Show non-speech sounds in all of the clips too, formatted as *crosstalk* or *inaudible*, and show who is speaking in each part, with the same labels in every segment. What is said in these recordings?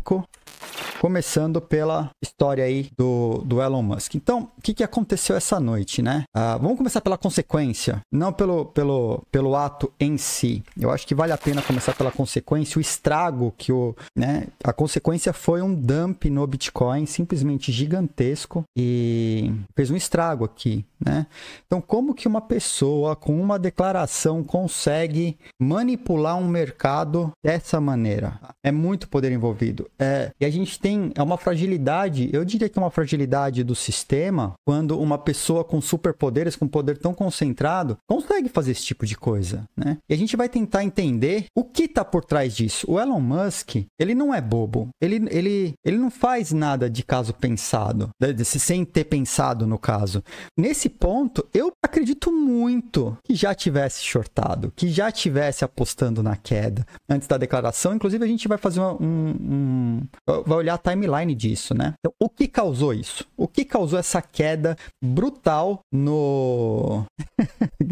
Speaker 1: topico Começando pela história aí do, do Elon Musk. Então, o que, que aconteceu essa noite, né? Uh, vamos começar pela consequência, não pelo, pelo, pelo ato em si. Eu acho que vale a pena começar pela consequência, o estrago que o. Né? A consequência foi um dump no Bitcoin simplesmente gigantesco e fez um estrago aqui, né? Então, como que uma pessoa com uma declaração consegue manipular um mercado dessa maneira? É muito poder envolvido. É, e a gente tem tem, é uma fragilidade, eu diria que é uma fragilidade do sistema, quando uma pessoa com superpoderes, com poder tão concentrado, consegue fazer esse tipo de coisa, né? E a gente vai tentar entender o que está por trás disso. O Elon Musk, ele não é bobo, ele, ele, ele não faz nada de caso pensado, né? desse sem ter pensado no caso. Nesse ponto, eu acredito muito que já tivesse shortado, que já tivesse apostando na queda antes da declaração. Inclusive, a gente vai fazer um, um, um vai olhar a timeline disso, né? Então, o que causou isso? O que causou essa queda brutal no. *laughs*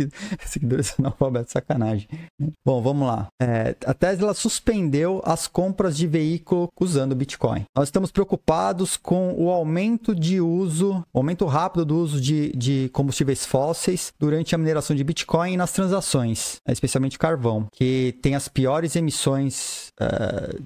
Speaker 1: Seguidores analfabetos, sacanagem. Né? Bom, vamos lá. É, a Tesla suspendeu as compras de veículo usando Bitcoin. Nós estamos preocupados com o aumento de uso, aumento rápido do uso de, de combustíveis fósseis durante a mineração de Bitcoin e nas transações, né? especialmente carvão, que tem as piores emissões é,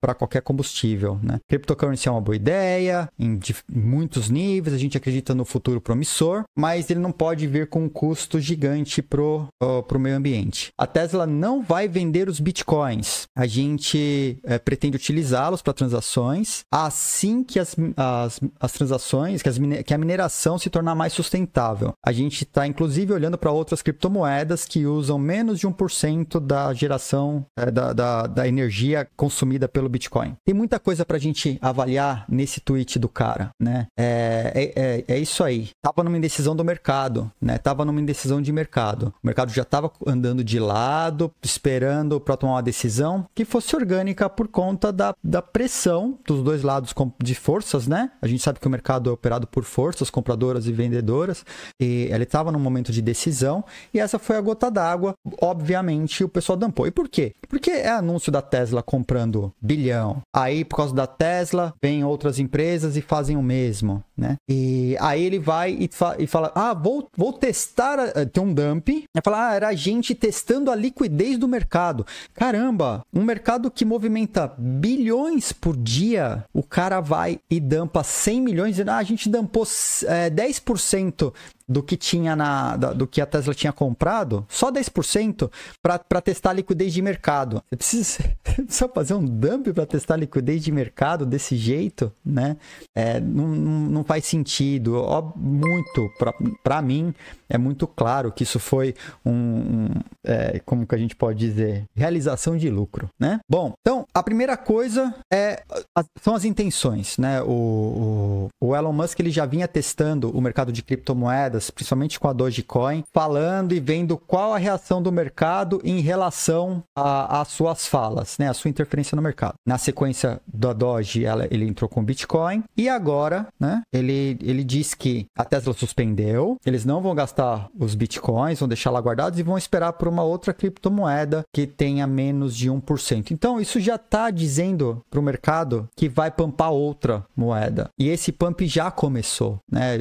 Speaker 1: para qualquer combustível criptomoeda, né? é uma boa ideia, em muitos níveis, a gente acredita no futuro promissor, mas ele não pode vir com um custo gigante pro, uh, pro meio ambiente. A Tesla não vai vender os bitcoins. A gente eh, pretende utilizá-los para transações assim que as, as, as transações, que, as, que a mineração se tornar mais sustentável. A gente está, inclusive, olhando para outras criptomoedas que usam menos de 1% da geração é, da, da, da energia consumida pelo Bitcoin. Tem muita coisa coisa pra gente avaliar nesse tweet do cara, né? É, é, é, é, isso aí. Tava numa indecisão do mercado, né? Tava numa indecisão de mercado. O mercado já tava andando de lado, esperando para tomar uma decisão que fosse orgânica por conta da, da pressão dos dois lados de forças, né? A gente sabe que o mercado é operado por forças, compradoras e vendedoras, e ele estava num momento de decisão, e essa foi a gota d'água. Obviamente, o pessoal dampou. E por quê? Porque é anúncio da Tesla comprando bilhão. Aí, por causa da Tesla, vem outras empresas e fazem o mesmo, né? E aí ele vai e, fa e fala, ah, vou, vou testar, a... tem um dump, e fala, ah, era a gente testando a liquidez do mercado. Caramba, um mercado que movimenta bilhões por dia, o cara vai e dampa 100 milhões, dizendo, ah, a gente dampou é, 10% do que tinha na da, do que a Tesla tinha comprado, só 10% para testar a liquidez de mercado. Você precisa, só *laughs* fazer um dump para testar a liquidez de mercado desse jeito, né? É, não, não faz sentido. Ó, muito para mim é muito claro que isso foi um, um é, como que a gente pode dizer realização de lucro, né? Bom, então a primeira coisa é são as intenções, né? O, o, o Elon Musk ele já vinha testando o mercado de criptomoedas moedas, principalmente com a Dogecoin, falando e vendo qual a reação do mercado em relação às suas falas, né, a sua interferência no mercado. Na sequência da Doge, ela, ele entrou com Bitcoin e agora, né, ele, ele diz que a Tesla suspendeu, eles não vão gastar os Bitcoins, vão deixar lá guardados e vão esperar por uma outra criptomoeda que tenha menos de 1%. Então, isso já está dizendo para o mercado que vai pumpar outra moeda. E esse pump já começou, né?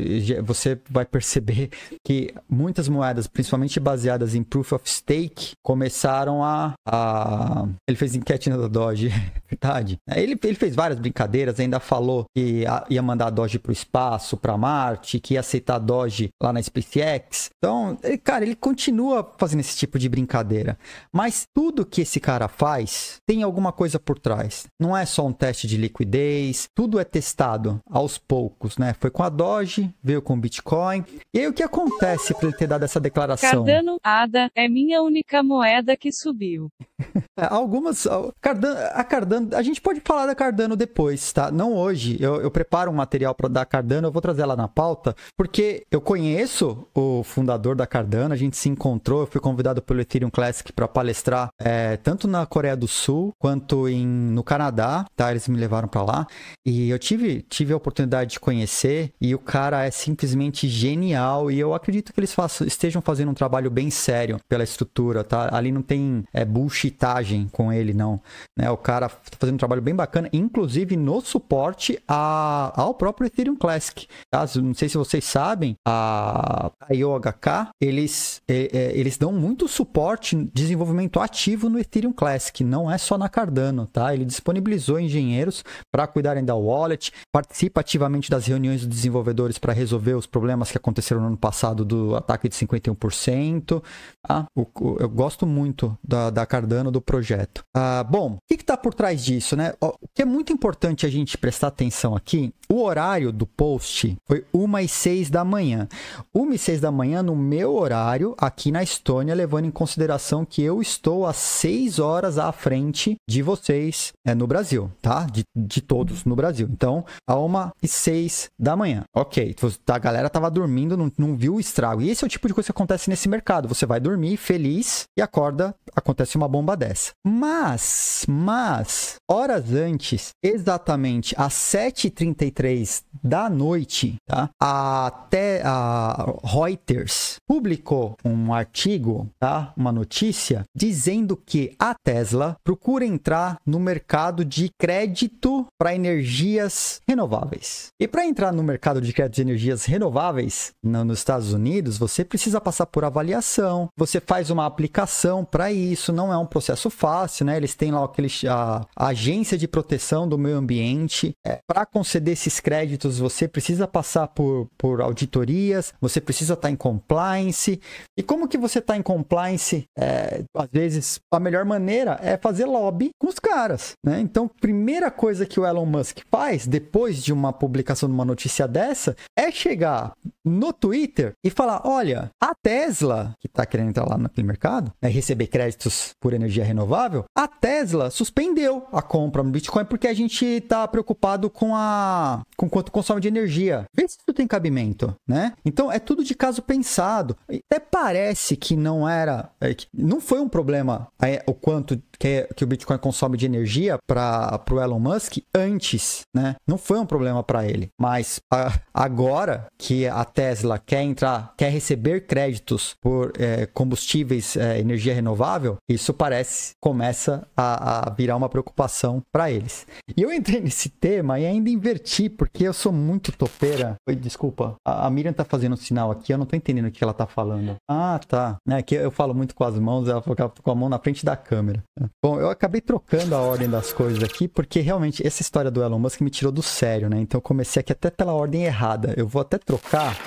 Speaker 1: Você vai perceber perceber que muitas moedas, principalmente baseadas em Proof of Stake, começaram a. a... Ele fez enquete na Doge, *laughs* é verdade. Né? Ele, ele fez várias brincadeiras, ainda falou que ia mandar a Doge para o espaço, para Marte, que ia aceitar a Doge lá na SpaceX. Então, ele, cara, ele continua fazendo esse tipo de brincadeira. Mas tudo que esse cara faz tem alguma coisa por trás. Não é só um teste de liquidez, tudo é testado aos poucos, né? Foi com a Doge, veio com o Bitcoin e aí o que acontece para ele ter dado essa declaração? Cardano, ADA, é minha única moeda que subiu. *laughs* É, algumas. Cardano, a Cardano. A gente pode falar da Cardano depois, tá? Não hoje. Eu, eu preparo um material para da Cardano, eu vou trazer ela na pauta, porque eu conheço o fundador da Cardano, a gente se encontrou, eu fui convidado pelo Ethereum Classic para palestrar é, tanto na Coreia do Sul quanto em, no Canadá, tá? Eles me levaram para lá. E eu tive, tive a oportunidade de conhecer, e o cara é simplesmente genial real e eu acredito que eles façam, estejam fazendo um trabalho bem sério pela estrutura, tá? Ali não tem é, bullshitagem com ele, não. Né? O cara tá fazendo um trabalho bem bacana, inclusive no suporte a, ao próprio Ethereum Classic. Tá? Não sei se vocês sabem, a, a IOHK, eles, é, é, eles dão muito suporte, desenvolvimento ativo no Ethereum Classic, não é só na Cardano, tá? Ele disponibilizou engenheiros para cuidarem da wallet, participa ativamente das reuniões dos desenvolvedores para resolver os problemas que aconteceram no ano passado do ataque de 51%. Ah, O, o, eu gosto muito da, da Cardano, do projeto. Ah, bom, o que está por trás disso? Né? O que é muito importante a gente prestar atenção aqui, o horário do post foi 1 e 6 da manhã. 1 e 6 da manhã no meu horário aqui na Estônia, levando em consideração que eu estou às 6 horas à frente de vocês é, no Brasil, tá? De, de todos no Brasil. Então, a 1 e 6 da manhã. Ok, a galera estava dormindo no não, não viu o estrago. E esse é o tipo de coisa que acontece nesse mercado. Você vai dormir feliz e acorda, acontece uma bomba dessa. Mas, mas, horas antes, exatamente às 7h33 da noite, tá? Até a Reuters publicou um artigo, tá? Uma notícia dizendo que a Tesla procura entrar no mercado de crédito para energias renováveis. E para entrar no mercado de crédito de energias renováveis, no, nos Estados Unidos, você precisa passar por avaliação, você faz uma aplicação para isso, não é um processo fácil, né? Eles têm lá aquele, a, a agência de proteção do meio ambiente. É, para conceder esses créditos, você precisa passar por, por auditorias, você precisa estar tá em compliance. E como que você está em compliance? É, às vezes, a melhor maneira é fazer lobby com os caras, né? Então, primeira coisa que o Elon Musk faz, depois de uma publicação de uma notícia dessa, é chegar no Twitter e falar: olha, a Tesla, que está querendo entrar lá naquele mercado, né, receber créditos por energia renovável, a Tesla suspendeu a compra no Bitcoin porque a gente está preocupado com a com quanto consome de energia se isso tem cabimento, né? Então é tudo de caso pensado. Até parece que não era. É, não foi um problema é, o quanto que, que o Bitcoin consome de energia para o Elon Musk antes, né? Não foi um problema para ele. Mas a, agora que a Tesla quer entrar, quer receber créditos por é, combustíveis, é, energia renovável, isso parece começa a, a virar uma preocupação para eles. E eu entrei nesse tema e ainda inverti, porque eu sou muito topeira Oi, desculpa, a, a, Miriam tá fazendo um sinal aqui, eu não tô entendendo o que ela tá falando. Ah, tá. É que eu falo muito com as mãos, ela falou com a mão na frente da câmera. Bom, eu acabei trocando a ordem das coisas aqui, porque realmente essa história do Elon Musk me tirou do sério, né? Então eu comecei aqui até pela ordem errada. Eu vou até trocar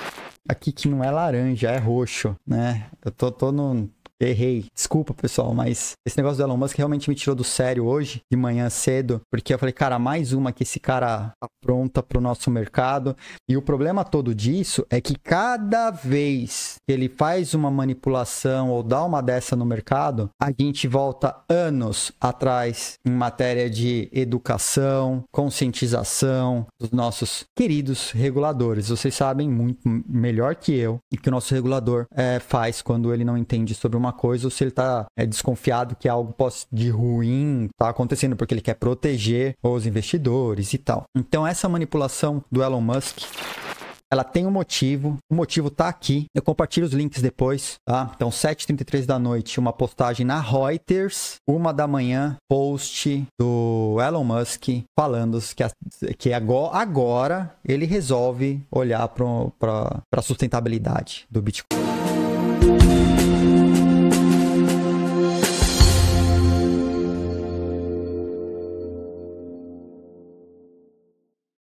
Speaker 1: aqui que não é laranja, é roxo, né? Eu tô, tô no, Errei. Desculpa, pessoal, mas esse negócio do Elon Musk realmente me tirou do sério hoje, de manhã cedo, porque eu falei, cara, mais uma que esse cara apronta pro nosso mercado. E o problema todo disso é que cada vez que ele faz uma manipulação ou dá uma dessa no mercado, a gente volta anos atrás em matéria de educação, conscientização dos nossos queridos reguladores. Vocês sabem muito melhor que eu o que o nosso regulador é, faz quando ele não entende sobre uma alguma coisa ou se ele tá é, desconfiado que algo de ruim tá acontecendo, porque ele quer proteger os investidores e tal. Então, essa manipulação do Elon Musk ela tem um motivo, o motivo tá aqui. Eu compartilho os links depois, tá? Então, 7h33 da noite, uma postagem na Reuters, uma da manhã, post do Elon Musk falando que, a, que agora, agora ele resolve olhar para a sustentabilidade do Bitcoin.